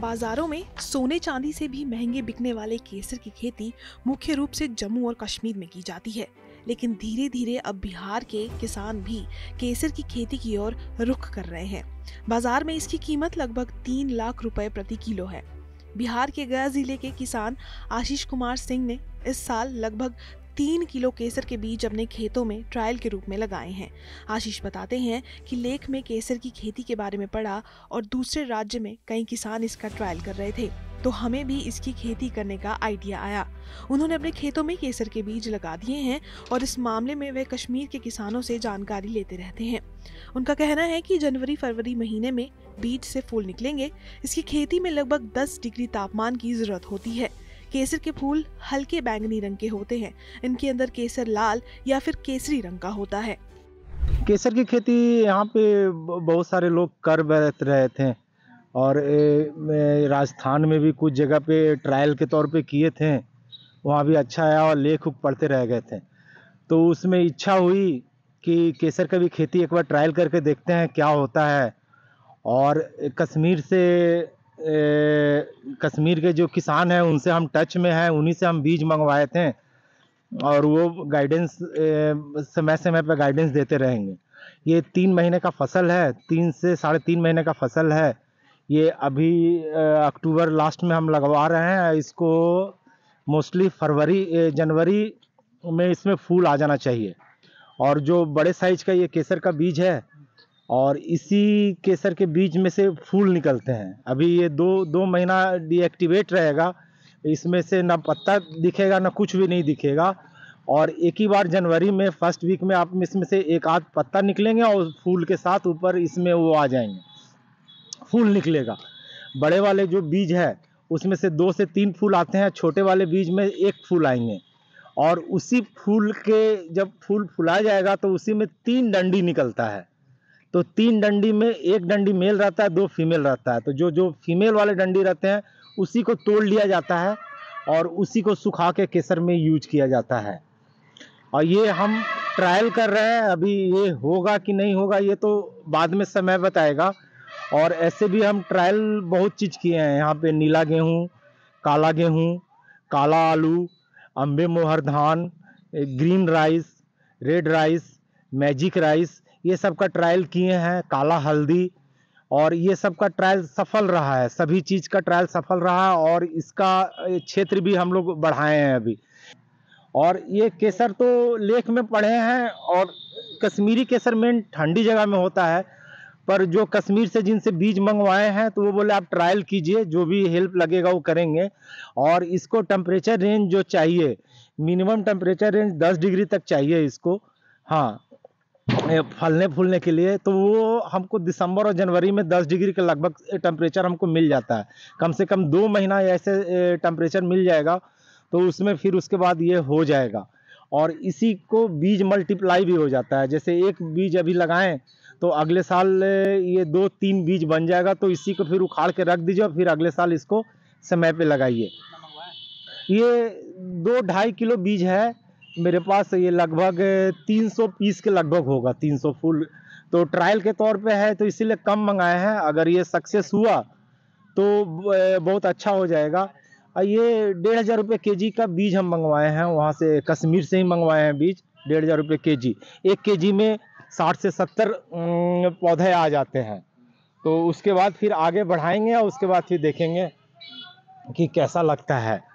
बाजारों में सोने चांदी से भी महंगे बिकने वाले केसर की खेती मुख्य रूप से जम्मू और कश्मीर में की जाती है लेकिन धीरे धीरे अब बिहार के किसान भी केसर की खेती की ओर रुख कर रहे हैं बाजार में इसकी कीमत लगभग तीन लाख रुपए प्रति किलो है बिहार के गया जिले के किसान आशीष कुमार सिंह ने इस साल लगभग तीन किलो केसर के बीज अपने खेतों में ट्रायल के रूप में लगाए हैं आशीष बताते हैं कि लेख में केसर की खेती के बारे में पढ़ा और दूसरे राज्य में कई किसान इसका ट्रायल कर रहे थे तो हमें भी इसकी खेती करने का आइडिया आया उन्होंने अपने खेतों में केसर के बीज लगा दिए हैं और इस मामले में वे कश्मीर के किसानों से जानकारी लेते रहते हैं उनका कहना है कि जनवरी फरवरी महीने में बीज से फूल निकलेंगे इसकी खेती में लगभग 10 डिग्री तापमान की जरूरत होती है केसर के फूल हल्के बैंगनी रंग के होते हैं इनके अंदर केसर लाल या फिर केसरी रंग का होता है केसर की खेती यहाँ पे बहुत सारे लोग कर बैठ रहे थे और राजस्थान में भी कुछ जगह पे ट्रायल के तौर पे किए थे वहाँ भी अच्छा आया और लेख उख पढ़ते रह गए थे तो उसमें इच्छा हुई कि केसर का भी खेती एक बार ट्रायल करके देखते हैं क्या होता है और कश्मीर से कश्मीर के जो किसान हैं उनसे हम टच में हैं उन्हीं से हम बीज मंगवाए थे और वो गाइडेंस समय समय पर गाइडेंस देते रहेंगे ये तीन महीने का फसल है तीन से साढ़े तीन महीने का फसल है ये अभी अक्टूबर लास्ट में हम लगवा रहे हैं इसको मोस्टली फरवरी जनवरी में इसमें फूल आ जाना चाहिए और जो बड़े साइज का ये केसर का बीज है और इसी केसर के बीज में से फूल निकलते हैं अभी ये दो दो महीना डीएक्टिवेट रहेगा इसमें से ना पत्ता दिखेगा ना कुछ भी नहीं दिखेगा और एक ही बार जनवरी में फर्स्ट वीक में आप इसमें से एक आध पत्ता निकलेंगे और फूल के साथ ऊपर इसमें वो आ जाएंगे फूल निकलेगा बड़े वाले जो बीज है उसमें से दो से तीन फूल आते हैं छोटे वाले बीज में एक फूल आएंगे और उसी फूल के जब फूल फुलाया जाएगा तो उसी में तीन डंडी निकलता है तो तीन डंडी में एक डंडी मेल रहता है दो फीमेल रहता है तो जो जो फीमेल वाले डंडी रहते हैं उसी को तोड़ लिया जाता है और उसी को सुखा के केसर में यूज किया जाता है और ये हम ट्रायल कर रहे हैं अभी ये होगा कि नहीं होगा ये तो बाद में समय बताएगा और ऐसे भी हम ट्रायल बहुत चीज़ किए हैं यहाँ पे नीला गेहूँ काला गेहूँ काला आलू अम्बे मोहर धान green rice red rice magic rice ये सब का ट्रायल किए हैं काला हल्दी और ये सब का ट्रायल सफल रहा है सभी चीज़ का ट्रायल सफल रहा है और इसका क्षेत्र भी हम लोग बढ़ाए हैं अभी और ये केसर तो लेख में पढ़े हैं और कश्मीरी केसर मेन ठंडी जगह में होता है पर जो कश्मीर से जिनसे बीज मंगवाए हैं तो वो बोले आप ट्रायल कीजिए जो भी हेल्प लगेगा वो करेंगे और इसको टेम्परेचर रेंज जो चाहिए मिनिमम टेम्परेचर रेंज 10 डिग्री तक चाहिए इसको हाँ फलने फूलने के लिए तो वो हमको दिसंबर और जनवरी में 10 डिग्री के लगभग टेम्परेचर हमको मिल जाता है कम से कम दो महीना ऐसे टेम्परेचर मिल जाएगा तो उसमें फिर उसके बाद ये हो जाएगा और इसी को बीज मल्टीप्लाई भी हो जाता है जैसे एक बीज अभी लगाएं तो अगले साल ये दो तीन बीज बन जाएगा तो इसी को फिर उखाड़ के रख दीजिए और फिर अगले साल इसको समय पर लगाइए ये दो ढाई किलो बीज है मेरे पास ये लगभग 300 पीस के लगभग होगा 300 फुल तो ट्रायल के तौर पे है तो इसीलिए कम मंगाए हैं अगर ये सक्सेस हुआ तो बहुत अच्छा हो जाएगा ये डेढ़ हज़ार रुपये के जी का बीज हम मंगवाए हैं वहाँ से कश्मीर से ही मंगवाए हैं बीज डेढ़ हज़ार रुपये के जी एक के जी में साठ से सत्तर पौधे आ जाते हैं तो उसके बाद फिर आगे बढ़ाएंगे और उसके बाद फिर देखेंगे कि कैसा लगता है